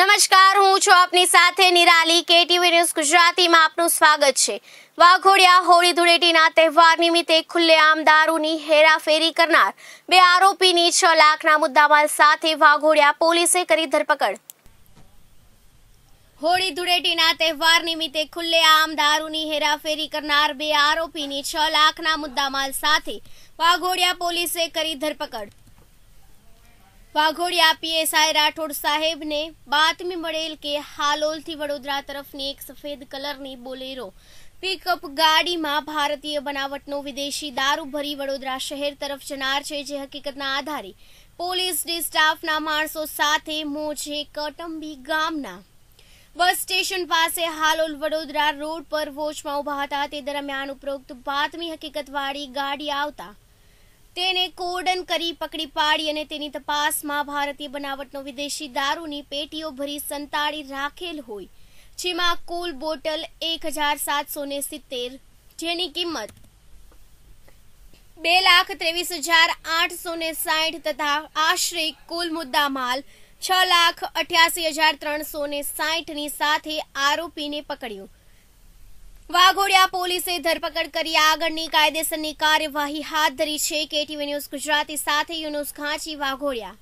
નમસ્કાર હું છું આપની સાથે નિરાલી કેટીવી ન્યૂઝ ગુજરાતીમાં આપનું સ્વાગત છે વાઘોડિયા હોળી ધૂળેટીના તહેવાર નિમિત્તે ખુલ્લેઆમ દારૂની હેરાફેરી કરનાર બે આરોપીની છ લાખના મુદ્દામાલ સાથે વાઘોડિયા પોલીસે કરી ધરપકડ હોળી ધૂળેટીના તહેવાર નિમિત્તે ખુલ્લેઆમ દારૂની હેરાફેરી કરનાર બે આરોપીની છ લાખના મુદ્દામાલ સાથે વાઘોડિયા પોલીસે કરી ધરપકડ વાઘોડિયા પીએસઆઈ રાઠોડ સાહેબને બાતમી મળેલ કે હાલોલથી વડોદરા તરફની એક સફેદ કલરની બોલેરો પિકઅપ ગાડીમાં ભારતીય બનાવટનો વિદેશી દારૂ ભરી વડોદરા શહેર તરફ જનાર છે જે હકીકતના આધારે પોલીસ સ્ટાફના માણસો સાથે મોજે કટંબી ગામના બસ સ્ટેશન પાસે હાલોલ વડોદરા રોડ પર વોચમાં ઉભા હતા તે દરમિયાન ઉપરોક્ત બાતમી હકીકતવાળી ગાડી આવતા કોર્ડન કરી પકડી પાડી અને તેની તપાસમાં ભારતીય બનાવટનો વિદેશી દારૂની પેટીઓ ભરી સંતાડી રાખેલ હોય જેમાં કુલ બોટલ એક હજાર સાતસો ને સિત્તેર જેની કિંમત બે લાખ ત્રેવીસ હજાર આઠસો ને સાઠ તથા આશરે કુલ મુદ્દા માલ છ લાખ અઠ્યાસી હજાર ત્રણસો ને સાઠની સાથે આરોપીને પકડ્યો વાઘોડિયા પોલીસે ધરપકડ કરી આગળની કાયદેસરની કાર્યવાહી હાથ ધરી છે કેટીવી ન્યૂઝ ગુજરાતી સાથે યુનુસ ખાંચી વાઘોડિયા